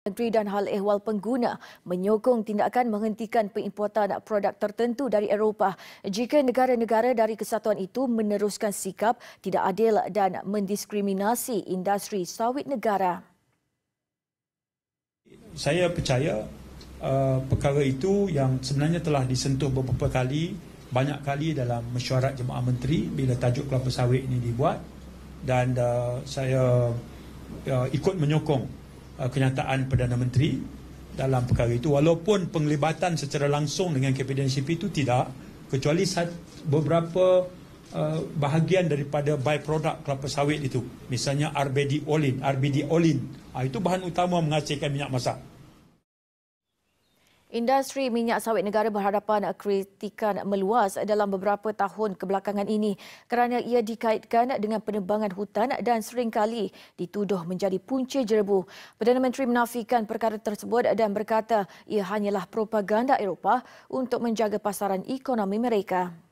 Menteri dan Hal Ehwal Pengguna menyokong tindakan menghentikan pengimportan produk tertentu dari Eropah jika negara-negara dari kesatuan itu meneruskan sikap tidak adil dan mendiskriminasi industri sawit negara. Saya percaya uh, perkara itu yang sebenarnya telah disentuh beberapa kali, banyak kali dalam mesyuarat jemaah menteri bila tajuk kelapa sawit ini dibuat dan uh, saya uh, ikut menyokong Uh, kenyataan Perdana Menteri dalam perkara itu walaupun penglibatan secara langsung dengan KPDNCP itu tidak kecuali beberapa uh, bahagian daripada by-product kelapa sawit itu misalnya RBD olin RBD olin ah, itu bahan utama menghasilkan minyak masak Industri minyak sawit negara berhadapan kritikan meluas dalam beberapa tahun kebelakangan ini kerana ia dikaitkan dengan penebangan hutan dan seringkali dituduh menjadi punca jerebu. Perdana Menteri menafikan perkara tersebut dan berkata ia hanyalah propaganda Eropah untuk menjaga pasaran ekonomi mereka.